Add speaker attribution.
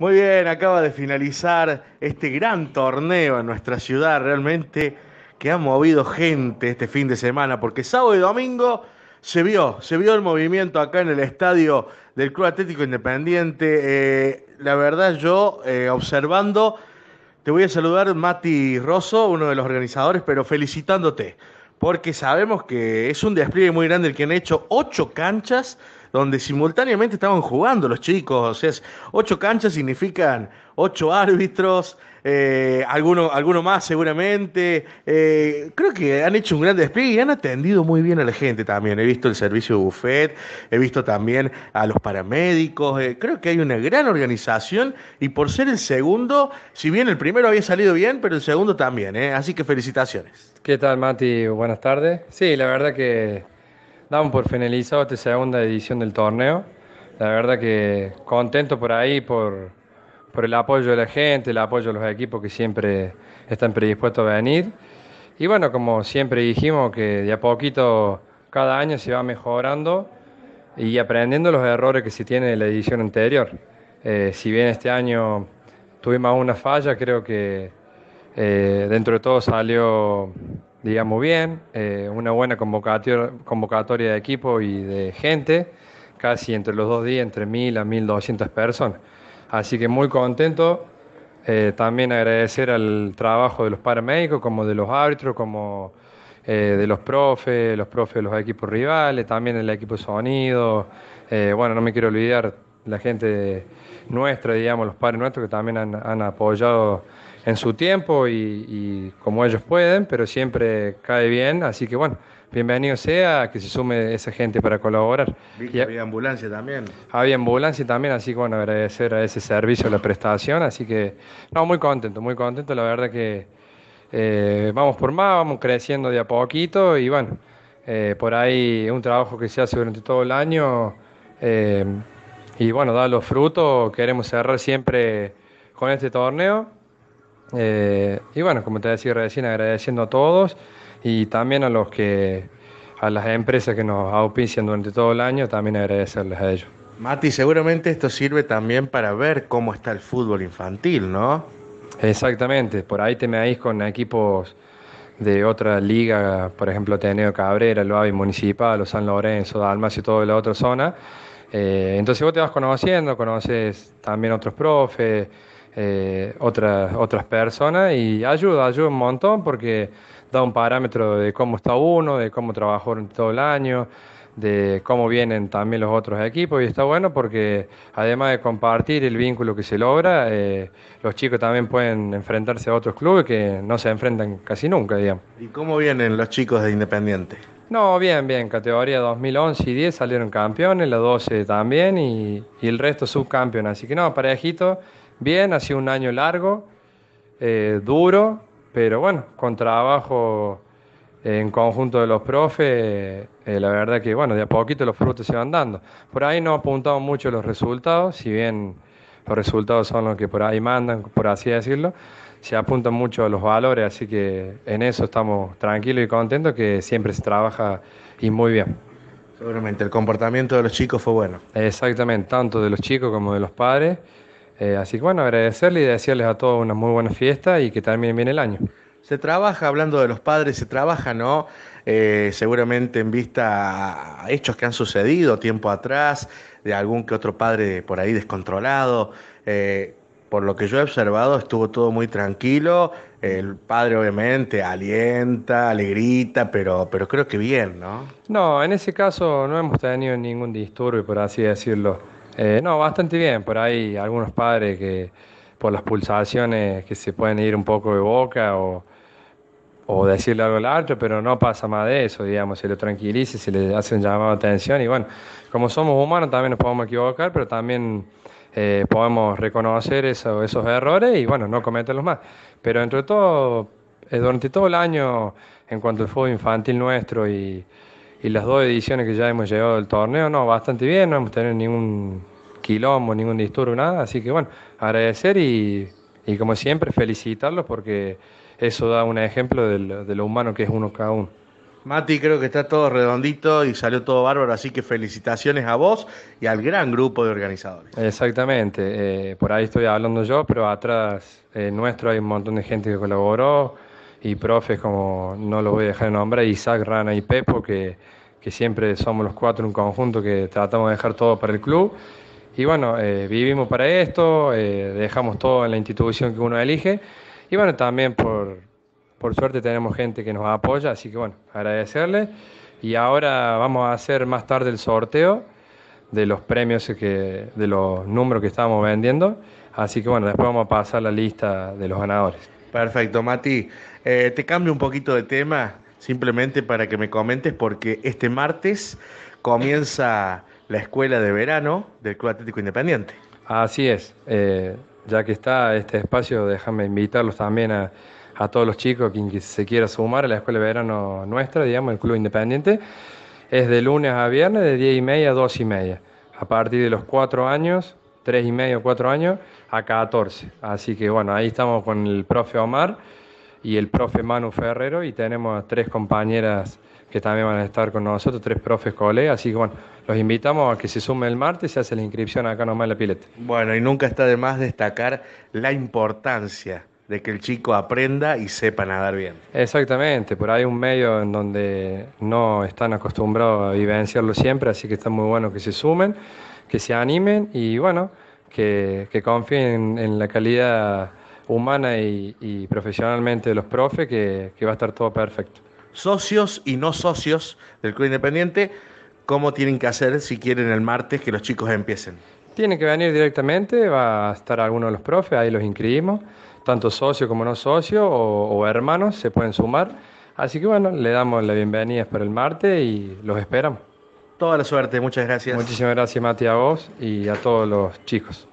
Speaker 1: Muy bien, acaba de finalizar este gran torneo en nuestra ciudad, realmente que ha movido gente este fin de semana, porque sábado y domingo se vio, se vio el movimiento acá en el estadio del Club Atlético Independiente. Eh, la verdad yo, eh, observando, te voy a saludar Mati Rosso, uno de los organizadores, pero felicitándote, porque sabemos que es un despliegue muy grande el que han hecho ocho canchas donde simultáneamente estaban jugando los chicos. O ocho canchas significan ocho árbitros, eh, alguno, más seguramente. Eh, creo que han hecho un gran despliegue y han atendido muy bien a la gente también. He visto el servicio de buffet, he visto también a los paramédicos. Eh, creo que hay una gran organización y por ser el segundo, si bien el primero había salido bien, pero el segundo también. Así que felicitaciones. ¿Qué tal, Mati? Buenas tardes. Sí, la verdad que damos
Speaker 2: por finalizado esta segunda edición del torneo. La verdad que contento por ahí, por, el apoyo de la gente, el apoyo de los equipos que siempre están predispuestos a venir. Y bueno, como siempre dijimos, que de a poquito cada año se va mejorando y aprendiendo los errores que se tiene de la edición anterior. Eh, si bien este año tuvimos una falla, creo que eh, dentro de todo salió digamos bien, eh, una buena convocatoria, convocatoria de equipo y de gente, casi entre los dos días, entre mil a 1.200 personas. Así que muy contento, eh, también agradecer al trabajo de los paramédicos, como de los árbitros, como eh, de los profes, los profes de los equipos rivales, también el equipo de sonido, bueno, no me quiero olvidar la gente... De, nuestra, digamos, los padres nuestros que también han, apoyado en su tiempo y, como ellos pueden, pero siempre cae bien, así que bueno, bienvenido sea que se sume esa gente para colaborar.
Speaker 1: y, había ambulancia también.
Speaker 2: Había ambulancia también, así que bueno, agradecer a ese servicio, la prestación, así que no, muy contento, muy contento, la verdad que eh, vamos por más, vamos creciendo de a poquito y bueno, eh, por ahí un trabajo que se hace durante todo el año. Eh, y bueno, da los frutos, queremos cerrar siempre con este torneo. Eh, y bueno, como te decía recién, agradeciendo a todos y también a los que, a las empresas que nos auspician durante todo el año, también agradecerles a ellos. Mati, seguramente esto sirve también para ver cómo está el fútbol infantil, ¿no? Exactamente, por ahí te con equipos de otra liga, por ejemplo, Teneo Cabrera, Loavi Municipal San Lorenzo, Dalmas y toda la otra zona, eh, entonces vos te vas conociendo, conoces también otros profes, eh, otras, otras personas y ayuda, ayuda un montón porque da un parámetro de cómo está uno, de cómo trabajó todo el año, de cómo vienen también los otros equipos y está bueno porque además de compartir el vínculo que se logra, eh, los chicos también pueden enfrentarse a otros clubes que no se enfrentan
Speaker 1: casi nunca, digamos. ¿Y cómo vienen los chicos de Independiente?
Speaker 2: No, bien, bien. Categoría 2011 y 10 salieron campeones, la 12 también y, el resto subcampeón. Así que no, parejito, bien, ha sido un año largo, eh, duro, pero bueno, con trabajo en conjunto de los profes, eh, la verdad que bueno, de a poquito los frutos se van dando. Por ahí no apuntado mucho los resultados, si bien los resultados son los que por ahí mandan, por así decirlo se apuntan mucho a los valores, así que en eso estamos tranquilos y contentos que siempre se trabaja y muy bien. Seguramente, el comportamiento de los chicos fue bueno. Exactamente, tanto de los chicos como de los padres.
Speaker 1: Eh, así que bueno, agradecerle y desearles a todos una muy buena fiesta y que también viene el año. Se trabaja, hablando de los padres, se trabaja, ¿no? Eh, seguramente en vista a hechos que han sucedido tiempo atrás, de algún que otro padre por ahí descontrolado. Eh, por lo que yo he observado, estuvo todo muy tranquilo. El padre obviamente alienta, alegrita pero, pero creo que bien, ¿no?
Speaker 2: No, en ese caso no hemos tenido ningún disturbio, por así decirlo. Eh, no, bastante bien. Por ahí algunos padres que por las pulsaciones que se pueden ir un poco de boca o, decirle algo al otro, pero no pasa más de eso, digamos, se lo tranquiliza, se le hace un llamado de atención y bueno, como somos humanos también nos podemos equivocar, pero también eh, podemos reconocer eso, esos errores y bueno, no cometerlos más. Pero entre todo, eh, durante todo el año, en cuanto al fútbol infantil nuestro y, y, las dos ediciones que ya hemos llevado del torneo, no, bastante bien, no hemos tenido ningún quilombo, ningún disturbo, nada. Así que bueno, agradecer y, como siempre felicitarlos porque eso da un ejemplo de lo humano que es uno cada uno.
Speaker 1: Mati, creo que está todo redondito y salió todo bárbaro, así que felicitaciones a vos y al gran grupo de organizadores.
Speaker 2: Exactamente, eh, por ahí estoy hablando yo, pero atrás eh, nuestro hay un montón de gente que colaboró y profes como, no lo voy a dejar de nombrar, Isaac, Rana y Pepo, que, siempre somos los cuatro un conjunto que tratamos de dejar todo para el club. Y bueno, eh, vivimos para esto, dejamos todo en la institución que uno elige. Y bueno, también por, por suerte tenemos gente que nos apoya, así que bueno, agradecerle. Y ahora vamos a hacer más tarde el sorteo de los premios, que, de los números que estamos vendiendo.
Speaker 1: Así que bueno, después vamos a pasar la lista de los ganadores. Perfecto, Mati. Eh, te cambio un poquito de tema, simplemente para que me comentes, porque este martes comienza la escuela de verano del Club Atlético Independiente. Así es.
Speaker 2: Eh, ya que está este espacio, déjame invitarlos también a, a todos los chicos, quien se quiera sumar a la escuela de verano nuestra, digamos, el Club Independiente. Es de lunes a viernes de 10 y media a 2 y media. A partir de los 4 años, 3 y medio, 4 años, a 14. Así que bueno, ahí estamos con el profe Omar y el profe Manu Ferrero y tenemos a tres compañeras que también van a estar con nosotros, tres profes colegas, así
Speaker 1: que bueno, los invitamos a que se sumen el martes y se hace la inscripción acá nomás en la pileta. Bueno, y nunca está de más destacar la importancia de que el chico aprenda y sepa nadar bien.
Speaker 2: Exactamente, por ahí un medio en donde no están acostumbrados a vivenciarlo siempre, así que está muy bueno que se sumen, que se animen y bueno, que, confíen en la calidad humana y, profesionalmente de los profes, que,
Speaker 1: que va a estar todo perfecto. Socios y no socios del Club Independiente, ¿cómo tienen que hacer si quieren el martes que los chicos empiecen?
Speaker 2: Tienen que venir directamente, va a estar alguno de los profes, ahí los inscribimos tanto socios como no socios o, hermanos se pueden sumar. Así que bueno, le damos la bienvenida para el martes y los esperamos. Toda la suerte, muchas gracias. Muchísimas gracias Mati a vos y a todos los chicos.